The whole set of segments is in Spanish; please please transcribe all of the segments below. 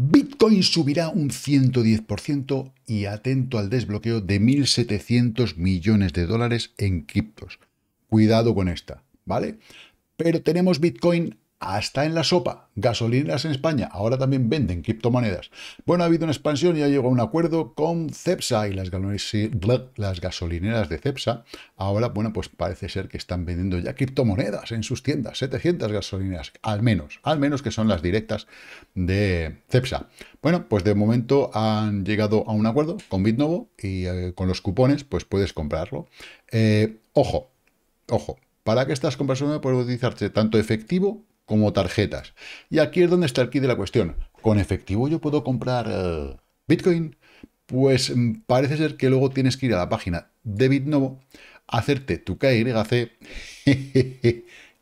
Bitcoin subirá un 110% y atento al desbloqueo de 1.700 millones de dólares en criptos. Cuidado con esta, ¿vale? Pero tenemos Bitcoin hasta en la sopa. Gasolineras en España ahora también venden criptomonedas. Bueno, ha habido una expansión y ha llegado a un acuerdo con CEPSA y las, gasolineras de CEPSA ahora, bueno, pues parece ser que están vendiendo ya criptomonedas en sus tiendas. 700 gasolineras, al menos, al menos que son las directas de CEPSA. Bueno, pues de momento han llegado a un acuerdo con Bitnovo y eh, con los cupones pues puedes comprarlo. Eh, ojo, ojo. Para que estas compras puedes utilizarte tanto efectivo como tarjetas. Y aquí es donde está aquí de la cuestión. ¿Con efectivo yo puedo comprar eh, Bitcoin? Pues mm, parece ser que luego tienes que ir a la página de Bitnovo, hacerte tu KYC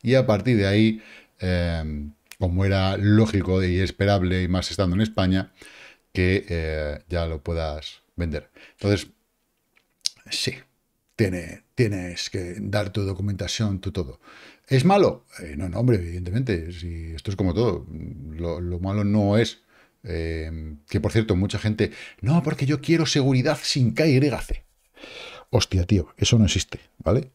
y a partir de ahí, em, como era lógico y esperable, y más estando en España, que eh, ya lo puedas vender. Entonces, sí, tiene, tienes que dar tu documentación, tu todo. ¿Es malo? Eh, no, no, hombre, evidentemente. Si esto es como todo. Lo, malo no es. Eh, que por cierto, mucha gente. No, porque yo quiero seguridad sin KYC. Hostia, tío, eso no existe, ¿vale?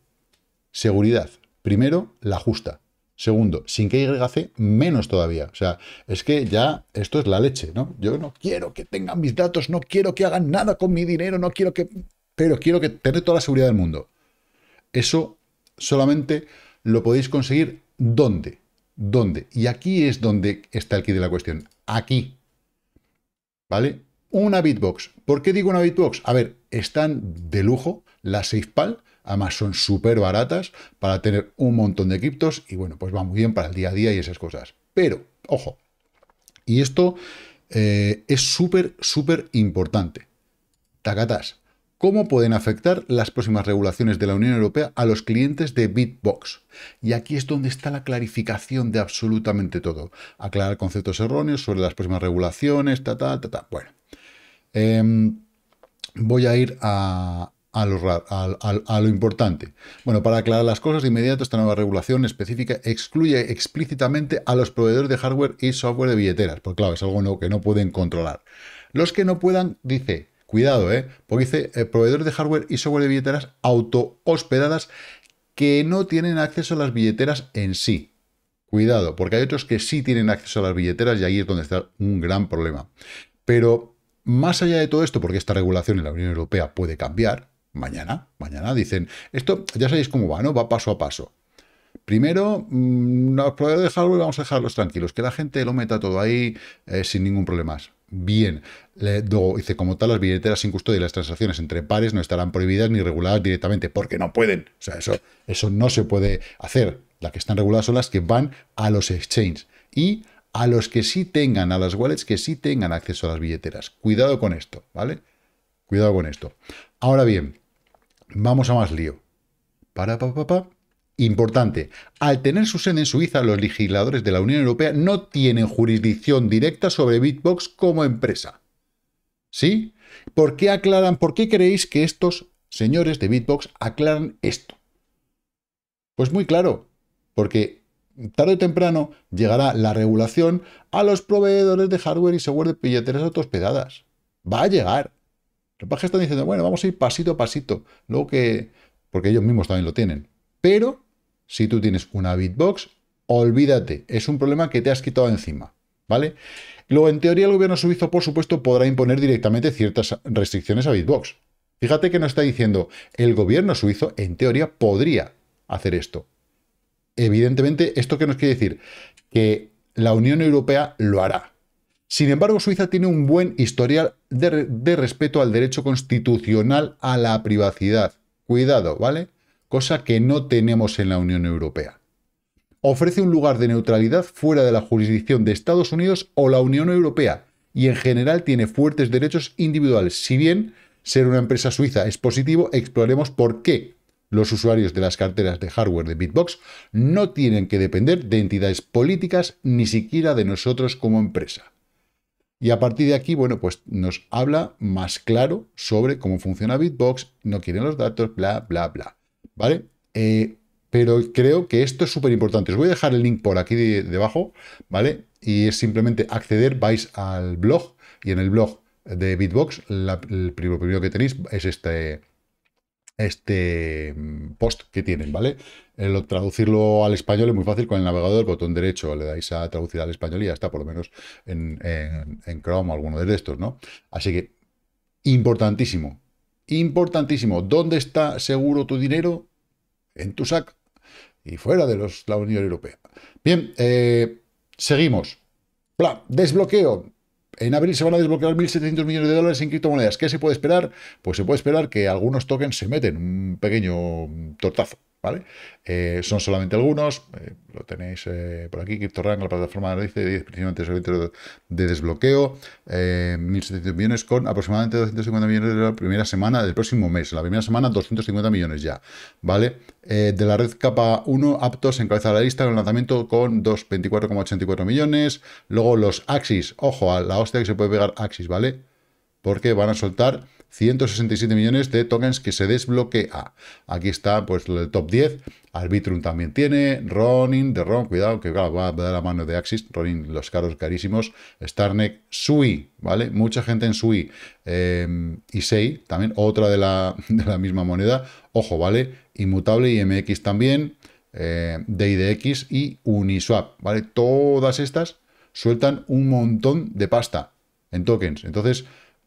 Seguridad. Primero, la justa. Segundo, sin KYC, menos todavía. O sea, es que ya esto es la leche, ¿no? Yo no quiero que tengan mis datos, no quiero que hagan nada con mi dinero, no quiero que. Pero quiero que tener toda la seguridad del mundo. Eso solamente lo podéis conseguir ¿dónde? ¿Dónde? Y aquí es donde está el kit de la cuestión. Aquí. ¿Vale? Una Bitbox. ¿Por qué digo una Bitbox? A ver, están de lujo las SafePal. Además son súper baratas para tener un montón de criptos y bueno, pues va muy bien para el día a día y esas cosas. Pero, ojo, y esto eh, es súper, súper importante. Tacatas, cómo pueden afectar las próximas regulaciones de la Unión Europea a los clientes de Bitbox. Y aquí es donde está la clarificación de absolutamente todo. Aclarar conceptos erróneos sobre las próximas regulaciones, ta, ta, ta, ta. Bueno, em, voy a ir a, lo, importante. Bueno, para aclarar las cosas de inmediato, esta nueva regulación específica excluye explícitamente a los proveedores de hardware y software de billeteras, porque claro, es algo que no pueden controlar. Los que no puedan, dice, Cuidado, ¿eh? Porque dice eh, proveedores de hardware y software de billeteras auto-hospedadas que no tienen acceso a las billeteras en sí. Cuidado, porque hay otros que sí tienen acceso a las billeteras y ahí es donde está un gran problema. Pero más allá de todo esto, porque esta regulación en la Unión Europea puede cambiar, mañana, mañana dicen, esto ya sabéis cómo va, ¿no? Va paso a paso. Primero, mm, los proveedores de hardware vamos a dejarlos tranquilos, que la gente lo meta todo ahí eh, sin ningún problema. Bien, luego dice, como tal, las billeteras sin custodia y las transacciones entre pares no estarán prohibidas ni reguladas directamente, porque no pueden. O sea, eso, eso no se puede hacer. Las que están reguladas son las que van a los exchanges y a los que sí tengan, a las wallets que sí tengan acceso a las billeteras. Cuidado con esto, ¿vale? Cuidado con esto. Ahora bien, vamos a más lío. Para, Importante, al tener su sede en Suiza, los legisladores de la Unión Europea no tienen jurisdicción directa sobre Bitbox como empresa. ¿Sí? ¿Por qué aclaran, por qué creéis que estos señores de Bitbox aclaran esto? Pues muy claro, porque tarde o temprano llegará la regulación a los proveedores de hardware y software de billeteras autospedadas. Va a llegar. Los pajes están diciendo, bueno, vamos a ir pasito a pasito, luego que... porque ellos mismos también lo tienen. Pero, si tú tienes una Bitbox, olvídate, es un problema que te has quitado encima. ¿vale? Luego, en teoría, el gobierno suizo, por supuesto, podrá imponer directamente ciertas restricciones a Bitbox. Fíjate que no está diciendo, el gobierno suizo, en teoría, podría hacer esto. Evidentemente, ¿esto qué nos quiere decir? Que la Unión Europea lo hará. Sin embargo, Suiza tiene un buen historial de respeto al derecho constitucional a la privacidad. Cuidado, ¿vale? Cosa que no tenemos en la Unión Europea ofrece un lugar de neutralidad fuera de la jurisdicción de Estados Unidos o la Unión Europea y en general tiene fuertes derechos individuales. Si bien ser una empresa suiza es positivo, exploraremos por qué los usuarios de las carteras de hardware de Bitbox no tienen que depender de entidades políticas ni siquiera de nosotros como empresa. Y a partir de aquí, bueno, pues nos habla más claro sobre cómo funciona Bitbox, no quieren los datos, bla, bla, bla. ¿Vale? Eh, pero creo que esto es súper importante. Os voy a dejar el link por aquí debajo, ¿vale? Y es simplemente acceder, vais al blog y en el blog de Bitbox, el primero, que tenéis es este, este mm, post que tienen, ¿vale? traducirlo al español es muy fácil con el navegador, botón derecho, le dais a traducir al español y ya está, por lo menos en, Chrome o alguno de estos, ¿no? Así que, importantísimo, importantísimo, ¿dónde está seguro tu dinero? En tu SAC y fuera de los, la Unión Europea. Bien, eh, seguimos. Bla, desbloqueo. En abril se van a desbloquear 1.700 millones de dólares en criptomonedas. ¿Qué se puede esperar? Pues se puede esperar que algunos tokens se meten un pequeño tortazo. ¿vale? Eh, son solamente algunos, eh, lo tenéis eh, por aquí, CryptoRank, la plataforma de de, de desbloqueo, 1.700 millones con aproximadamente 250 millones de la primera semana del próximo mes, la primera semana 250 millones ya, ¿vale? de la red capa 1, Aptos encabeza la lista con lanzamiento con 224,84 millones, luego los Axis, ojo a la hostia que se puede pegar Axis, ¿vale? porque van a soltar 167 millones de tokens que se desbloquea. Aquí está pues el top 10. Arbitrum también tiene. Ronin, de Ron, cuidado, que claro, va a dar la mano de Axis. Ronin, los caros carísimos. Starnek, Sui, ¿vale? Mucha gente en Sui. Y eh, Sei. también otra de la, misma moneda. Ojo, ¿vale? Inmutable y MX también. Eh, y Uniswap, ¿vale? Todas estas sueltan un montón de pasta en tokens. Entonces,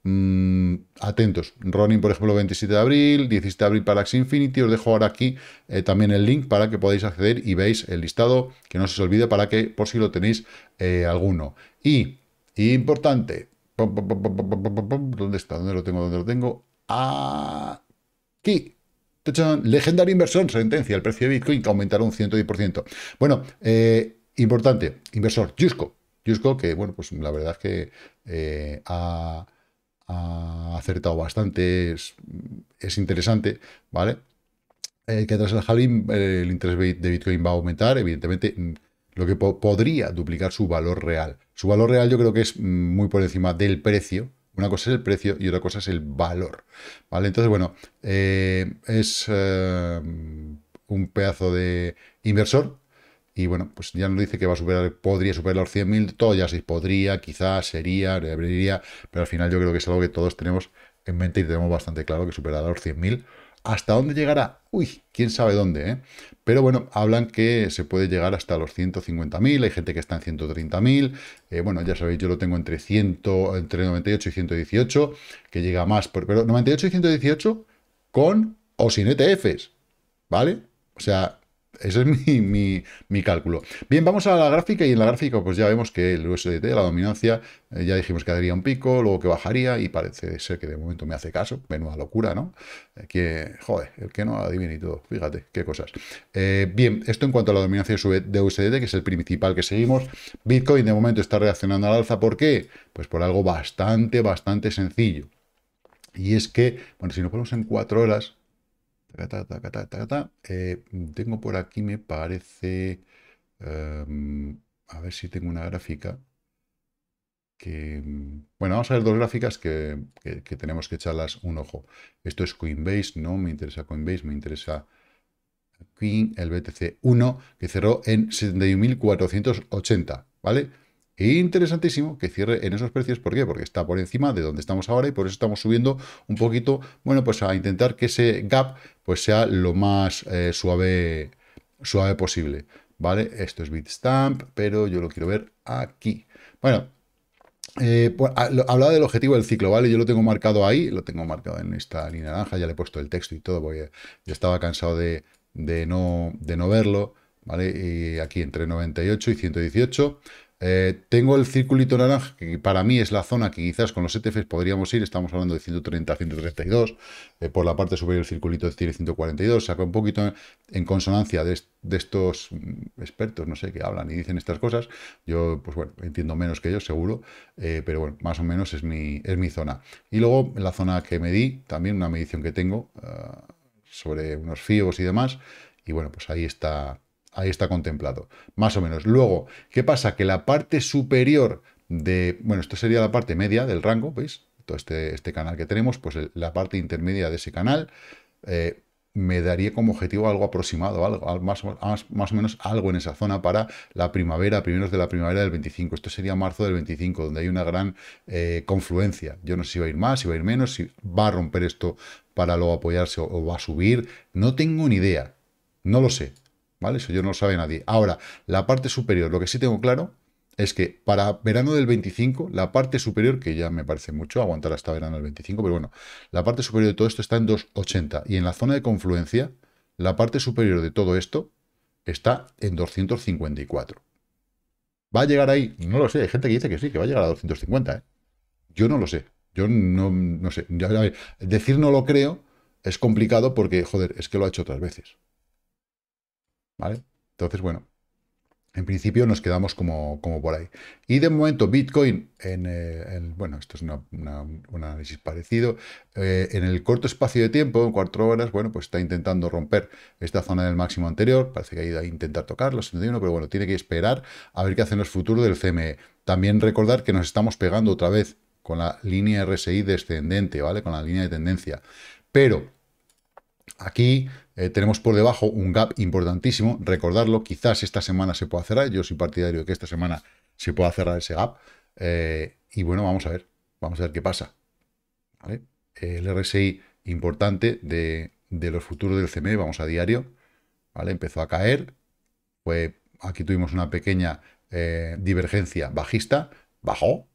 Mm, atentos. Ronin, por ejemplo, 27 de abril, 17 de abril para Axie Infinity. Os dejo ahora aquí eh, también el link para que podáis acceder y veis el listado, que no se os olvide para que, por si lo tenéis eh, alguno. Y, importante, ¿dónde está? ¿Dónde lo tengo? ¿Dónde lo tengo? Aquí. Legendary inversor! sentencia, el precio de Bitcoin que aumentará un 110%. Bueno, eh, importante, inversor, Jusco. Jusco, que bueno, pues la verdad es que ha ha acertado bastante, es, interesante, ¿vale? Eh, que tras el halving el interés de Bitcoin va a aumentar, evidentemente mm, lo que podría duplicar su valor real. Su valor real yo creo que es mm, muy por encima del precio. Una cosa es el precio y otra cosa es el valor. ¿Vale? Entonces, bueno, eh, es eh, un pedazo de inversor y bueno, pues ya nos dice que va a superar, podría superar los 100.000, todo ya se podría, quizás, sería, debería, pero al final yo creo que es algo que todos tenemos en mente y tenemos bastante claro que superará los 100.000. ¿Hasta dónde llegará? Uy, quién sabe dónde, ¿eh? Pero bueno, hablan que se puede llegar hasta los 150.000, hay gente que está en 130.000, eh, bueno, ya sabéis, yo lo tengo entre, 100, entre 98 y 118, que llega más, por, pero 98 y 118 con o sin ETFs, ¿vale? O sea, ese es mi, cálculo. Bien, vamos a la gráfica y en la gráfica pues ya vemos que el USDT, la dominancia, eh, ya dijimos que daría un pico, luego que bajaría y parece ser que de momento me hace caso. Menuda locura, ¿no? Eh, que, joder, el que no adivina y todo. Fíjate, qué cosas. Eh, bien, esto en cuanto a la dominancia de USDT, que es el principal que seguimos. Bitcoin de momento está reaccionando al alza. ¿Por qué? Pues por algo bastante, bastante sencillo. Y es que, bueno, si nos ponemos en cuatro horas, eh, tengo por aquí, me parece, em, a ver si tengo una gráfica. Que, bueno, vamos a ver dos gráficas que, tenemos que echarlas un ojo. Esto es Coinbase, no me interesa Coinbase, me interesa Queen, el BTC1, que cerró en 71.480, ¿vale? E interesantísimo que cierre en esos precios. ¿Por qué? Porque está por encima de donde estamos ahora y por eso estamos subiendo un poquito, bueno, pues a intentar que ese gap pues sea lo más eh, suave, suave posible. ¿Vale? Esto es Bitstamp, pero yo lo quiero ver aquí. Bueno, eh, pues, ah, hablaba del objetivo del ciclo, ¿vale? Yo lo tengo marcado ahí, lo tengo marcado en esta línea naranja, ya le he puesto el texto y todo, porque yo estaba cansado de, de, no, de no verlo, ¿vale? Y aquí entre 98 y 118, eh, tengo el circulito naranja, que para mí es la zona que quizás con los ETFs podríamos ir, estamos hablando de 130 132, eh, por la parte superior el circulito tiene 142, saca un poquito en, consonancia de, estos mm, expertos, no sé, que hablan y dicen estas cosas, yo pues bueno, entiendo menos que ellos seguro, eh, pero bueno, más o menos es mi, es mi zona. Y luego la zona que medí, también una medición que tengo ah, sobre unos FIOs y demás, y bueno, pues ahí está ahí está contemplado, más o menos. Luego, ¿qué pasa? Que la parte superior de, bueno, esto sería la parte media del rango, ¿veis? Todo este, este canal que tenemos, pues la parte intermedia de ese canal eh, me daría como objetivo algo aproximado, algo, más, más, o menos algo en esa zona para la primavera, primeros de la primavera del 25. Esto sería marzo del 25, donde hay una gran eh, confluencia. Yo no sé si va a ir más, si va a ir menos, si va a romper esto para luego apoyarse o, o va a subir. No tengo ni idea, no lo sé. Eso yo no lo sabe nadie. Ahora, la parte superior, lo que sí tengo claro es que para verano del 25, la parte superior, que ya me parece mucho, aguantar hasta verano del 25, pero bueno, la parte superior de todo esto está en 280 y en la zona de confluencia, la parte superior de todo esto está en 254. ¿Va a llegar ahí? No lo sé, hay gente que dice que sí, que va a llegar a 250, ¿eh? Yo no lo sé, yo no, no sé. decir no lo creo es complicado porque, joder, es que lo ha hecho otras veces. Entonces, bueno, en principio nos quedamos como, como por ahí. Y de momento Bitcoin, en, eh, bueno, esto es un análisis parecido, eh, en el corto espacio de tiempo, en cuatro horas, bueno, pues está intentando romper esta zona del máximo anterior, parece que ha ido a intentar tocar los 71, pero bueno, tiene que esperar a ver qué hacen los futuros del CME. También recordar que nos estamos pegando otra vez con la línea RSI descendente, ¿vale? Con la línea de tendencia. Pero Aquí eh, tenemos por debajo un gap importantísimo, recordarlo, quizás esta semana se pueda cerrar, yo soy partidario de que esta semana se pueda cerrar ese gap, eh, y bueno, vamos a ver, vamos a ver qué pasa. El RSI importante de, los futuros del CME, vamos a diario, ¿vale? empezó a caer, pues aquí tuvimos una pequeña eh, divergencia bajista, bajó,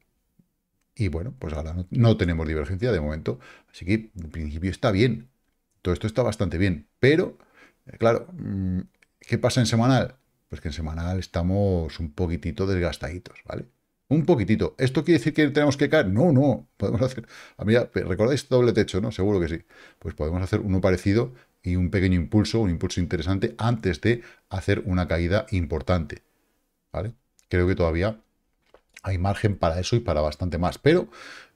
y bueno, pues ahora no, no tenemos divergencia de momento, así que en principio está bien, todo esto está bastante bien, pero, eh, claro, mm, ¿qué pasa en semanal? Pues que en semanal estamos un poquitito desgastaditos, ¿vale? Un poquitito. ¿Esto quiere decir que tenemos que caer? No, no. Podemos hacer... A mí, ¿recordáis doble techo, no? Seguro que sí. Pues podemos hacer uno parecido y un pequeño impulso, un impulso interesante, antes de hacer una caída importante. ¿Vale? Creo que todavía hay margen para eso y para bastante más. Pero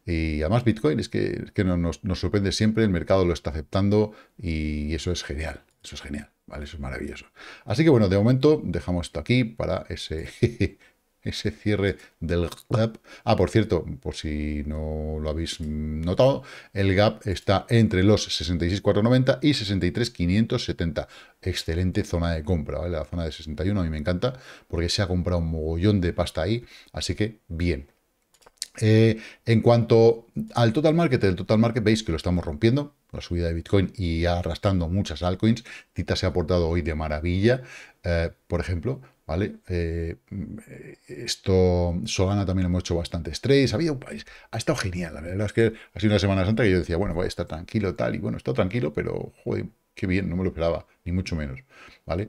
y además Bitcoin es que, nos, nos, sorprende siempre, el mercado lo está aceptando y eso es genial, eso es genial, ¿vale? Eso es maravilloso. Así que bueno, de momento dejamos esto aquí para ese, ese cierre del gap. Ah, por cierto, por si no lo habéis notado, el gap está entre los 66,490 y 63,570. Excelente zona de compra, ¿vale? La zona de 61 a mí me encanta porque se ha comprado un mogollón de pasta ahí, así que bien, eh, en cuanto al total market, del total market veis que lo estamos rompiendo, la subida de Bitcoin y arrastrando muchas altcoins. Tita se ha portado hoy de maravilla, eh, por ejemplo, ¿vale? Eh, esto, Solana también hemos hecho bastante estrés, ha ha estado genial, la verdad es que ha sido una Semana Santa que yo decía, bueno, voy a estar tranquilo, tal, y bueno, está tranquilo, pero, joder, qué bien, no me lo esperaba, ni mucho menos, ¿vale?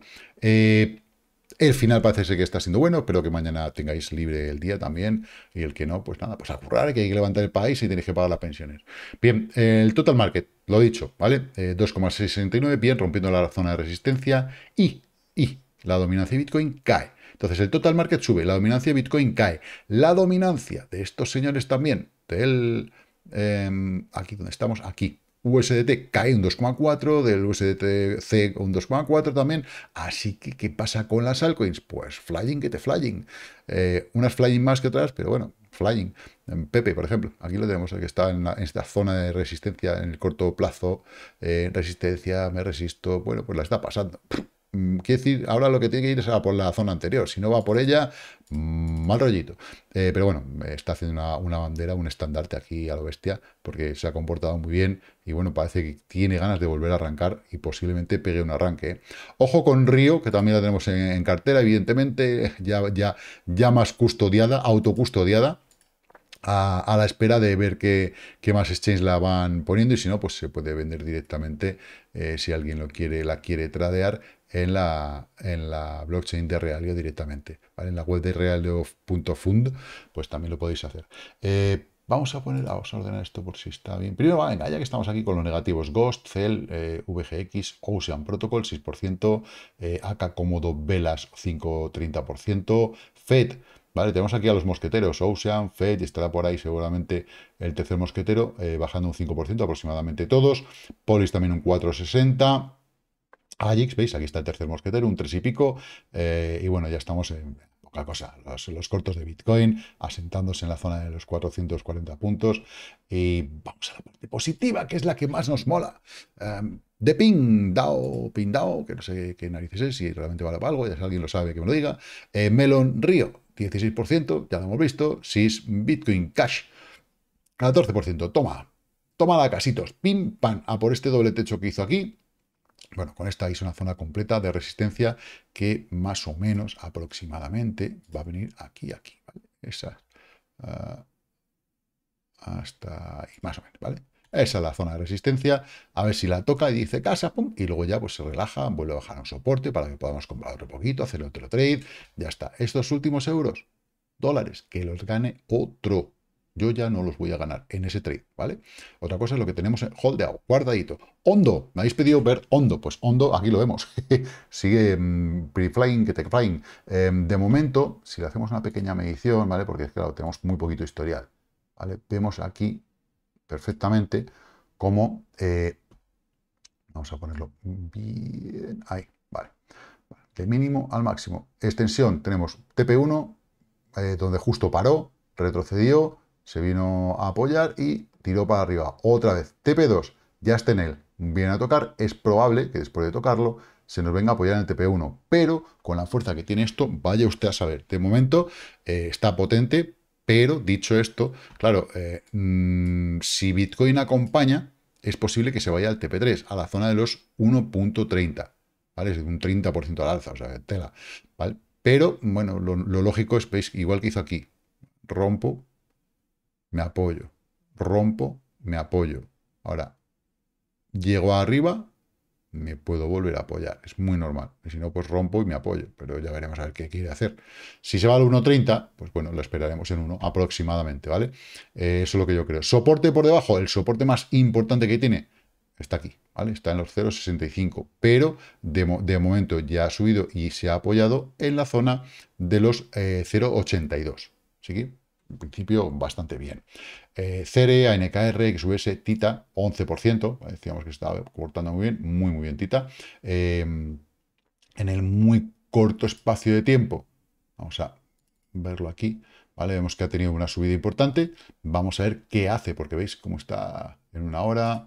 El final parece ser que está siendo bueno, espero que mañana tengáis libre el día también, y el que no, pues nada, pues a currar, que hay que levantar el país y tenéis que pagar las pensiones. Bien, el total market, lo he dicho, ¿vale? Eh, 2,69, bien, rompiendo la zona de resistencia, y, y, la dominancia de Bitcoin cae. Entonces el total market sube, la dominancia de Bitcoin cae. La dominancia de estos señores también, del... Em, aquí donde estamos, aquí, USDT cae un 2,4, del USDT-C un 2,4 también. Así que, ¿qué pasa con las altcoins? Pues flying que te flying. Eh, unas flying más que otras, pero bueno, flying. Pepe, por ejemplo, aquí lo tenemos, el que está en, esta zona de resistencia en el corto plazo, eh, resistencia, me resisto, bueno, pues la está pasando. Mm, quiero decir, ahora lo que tiene que ir es a por la zona anterior. Si no va por ella, mm, mal rollito. Eh, pero bueno, está haciendo una, bandera, un estandarte aquí a lo bestia, porque se ha comportado muy bien y bueno, parece que tiene ganas de volver a arrancar y posiblemente pegue un arranque. ¿eh? Ojo con Río, que también la tenemos en, cartera, evidentemente, ya, ya, ya más custodiada, autocustodiada a, la espera de ver qué, qué más exchange la van poniendo y si no, pues se puede vender directamente eh, si alguien lo quiere, la quiere tradear en la, en la blockchain de Realio directamente. En la web de realio.fund, pues también lo podéis hacer. Eh, vamos a poner, vamos a ordenar esto por si está bien. Primero, venga, ya que estamos aquí con los negativos, Ghost, Cell, eh, VGX, Ocean Protocol 6%, AK Comodo Velas 530% FED Vale, tenemos aquí a los mosqueteros, Ocean, Fed, estará por ahí seguramente el tercer mosquetero, eh, bajando un 5% aproximadamente todos, Polis también un 4,60%, Ajax, veis, aquí está el tercer mosquetero, un 3 y pico, eh, y bueno, ya estamos en cosa. Los, cortos de Bitcoin asentándose en la zona de los 440 puntos. Y vamos a la parte positiva, que es la que más nos mola. Em, ping de ping dao que no sé qué narices es, si realmente vale para algo, ya si alguien lo sabe que me lo diga. Eh, Melon Río, 16%, ya lo hemos visto. si es Bitcoin Cash, 14%. Toma, toma la casitos, pim, pam, a ah, por este doble techo que hizo aquí bueno, con esta es una zona completa de resistencia que más o menos aproximadamente va a venir aquí, aquí, ¿vale? Esa, ah, hasta más o menos, ¿vale? Esa es la zona de resistencia. A ver si la toca y dice casa, pum, y luego ya pues se relaja, vuelve a bajar un soporte para que podamos comprar otro poquito, hacer otro trade, ya está. Estos últimos euros, dólares, que los gane otro, yo ya no los voy a ganar en ese trade, ¿vale? Otra cosa es lo que tenemos en agua, guardadito. Hondo, me habéis pedido ver Hondo, pues Hondo, aquí lo vemos. Sigue mm, pre-flying que te flying. Em, de momento, si le hacemos una pequeña medición, ¿vale? Porque, claro, tenemos muy poquito historial, ¿vale? Vemos aquí perfectamente cómo... Eh, vamos a ponerlo bien... Ahí, vale. De mínimo al máximo. Extensión, tenemos TP1, eh, donde justo paró, retrocedió, se vino a apoyar y tiró para arriba. Otra vez, TP2, ya está en él, viene a tocar, es probable que después de tocarlo se nos venga a apoyar en el TP1, pero con la fuerza que tiene esto, vaya usted a saber. De momento eh, está potente, pero dicho esto, claro, eh, mm, si Bitcoin acompaña, es posible que se vaya al TP3, a la zona de los 1.30, ¿vale? Es un 30% al alza, o sea, tela, ¿vale? Pero, bueno, lo, lo lógico es, veis, igual que hizo aquí, rompo, me apoyo. Rompo, me apoyo. Ahora, llego arriba, me puedo volver a apoyar. Es muy normal. Y si no, pues rompo y me apoyo. Pero ya veremos a ver qué quiere hacer. Si se va al 1.30, pues bueno, lo esperaremos en 1 aproximadamente, ¿vale? Eh, eso es lo que yo creo. Soporte por debajo, el soporte más importante que tiene está aquí, ¿vale? Está en los 0.65, pero de, momento ya ha subido y se ha apoyado en la zona de los 0.82. Eh, Así en principio bastante bien. Eh, Cere, ANKR, XVS, Tita, 11%, eh, decíamos que estaba cortando muy bien, muy muy bien Tita. Em, en el muy corto espacio de tiempo, vamos a verlo aquí, ¿vale? Vemos que ha tenido una subida importante, vamos a ver qué hace, porque veis cómo está en una hora,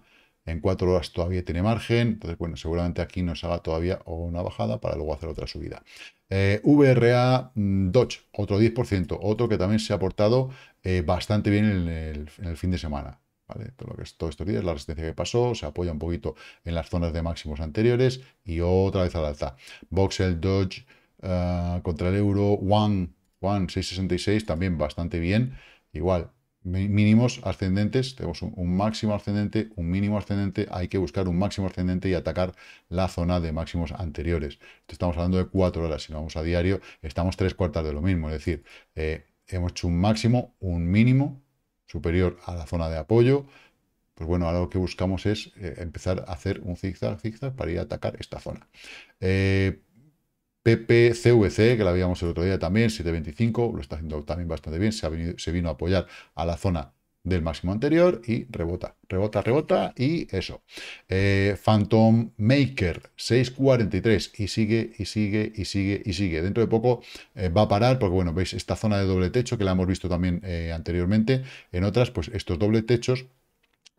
en cuatro horas todavía tiene margen. Entonces, bueno, seguramente aquí nos haga todavía una bajada para luego hacer otra subida. Eh, VRA mm, Dodge, otro 10%, otro que también se ha portado eh, bastante bien en el, fin de semana. ¿vale? Todo lo que es la resistencia que pasó, se apoya un poquito en las zonas de máximos anteriores y otra vez al alza. Voxel, Dodge eh, contra el euro, One, One 666 también bastante bien. Igual, mínimos ascendentes, tenemos un, máximo ascendente, un mínimo ascendente, hay que buscar un máximo ascendente y atacar la zona de máximos anteriores. estamos hablando de cuatro horas, si vamos a diario, estamos tres cuartas de lo mismo, es decir, eh, hemos hecho un máximo, un mínimo superior a la zona de apoyo, pues bueno, ahora lo que buscamos es eh, empezar a hacer un zigzag, zigzag para ir a atacar esta zona. Eh, PPCVC, que la habíamos el otro día también, 7.25, lo está haciendo también bastante bien, se, vino a apoyar a la zona del máximo anterior y rebota, rebota, rebota y eso. Eh, Phantom Maker 6.43 y sigue y sigue y sigue y sigue. Dentro de poco eh, va a parar porque, bueno, veis esta zona de doble techo que la hemos visto también eh, anteriormente. En otras, pues estos doble techos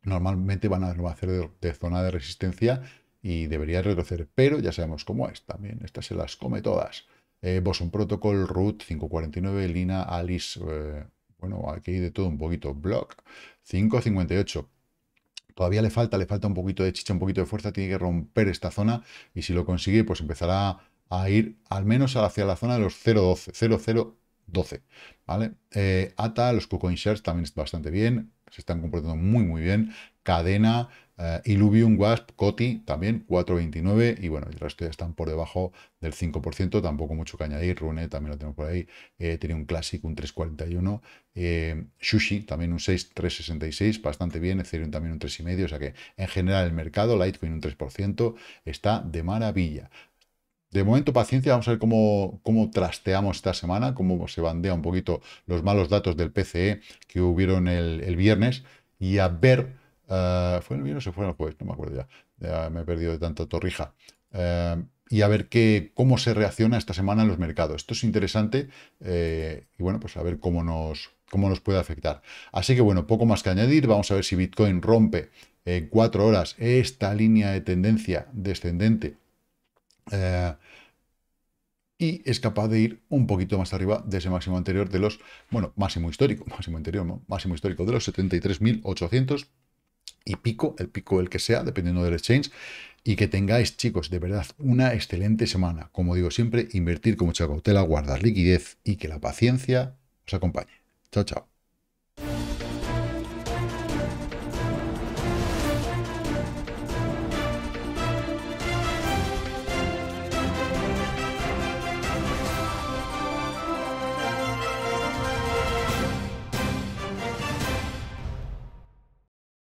normalmente van a hacer de zona de resistencia y debería retroceder, pero ya sabemos cómo es también. esta se las come todas. Eh, Boson Protocol, Root 549, Lina, Alice, eh, bueno, aquí hay de todo un poquito. Block 558. Todavía le falta, le falta un poquito de chicha, un poquito de fuerza, tiene que romper esta zona y si lo consigue, pues empezará a ir al menos hacia la zona de los 0.12, 0.012, ¿vale? Eh, ATA, los KuCoin Shares también es bastante bien, se están comportando muy, muy bien. Cadena, Iluvium, eh, Illuvium, Wasp, Coti también 4,29 y bueno, el resto ya están por debajo del 5%, tampoco mucho que añadir, Rune también lo tenemos por ahí, eh, tiene un Classic, un 3,41, eh, Shushi, Sushi también un 6,366, bastante bien, Ethereum también un 3,5, o sea que en general el mercado, Litecoin un 3%, está de maravilla. De momento, paciencia, vamos a ver cómo, cómo, trasteamos esta semana, cómo se bandea un poquito los malos datos del PCE que hubieron el, el viernes y a ver eh, ¿Fue el viernes o fue el jueves? No me acuerdo ya. me he perdido de tanta torrija. Eh, y a ver qué, cómo se reacciona esta semana en los mercados. Esto es interesante eh, y bueno, pues a ver cómo nos, cómo nos puede afectar. Así que bueno, poco más que añadir. Vamos a ver si Bitcoin rompe en cuatro horas esta línea de tendencia descendente. y es capaz de ir un poquito más arriba de ese máximo anterior de los, bueno, máximo histórico, máximo anterior, máximo histórico de los 73.800 y pico, el pico el que sea, dependiendo del exchange. Y que tengáis, chicos, de verdad, una excelente semana. Como digo siempre, invertir con mucha cautela, guardar liquidez y que la paciencia os acompañe. Chao, chao.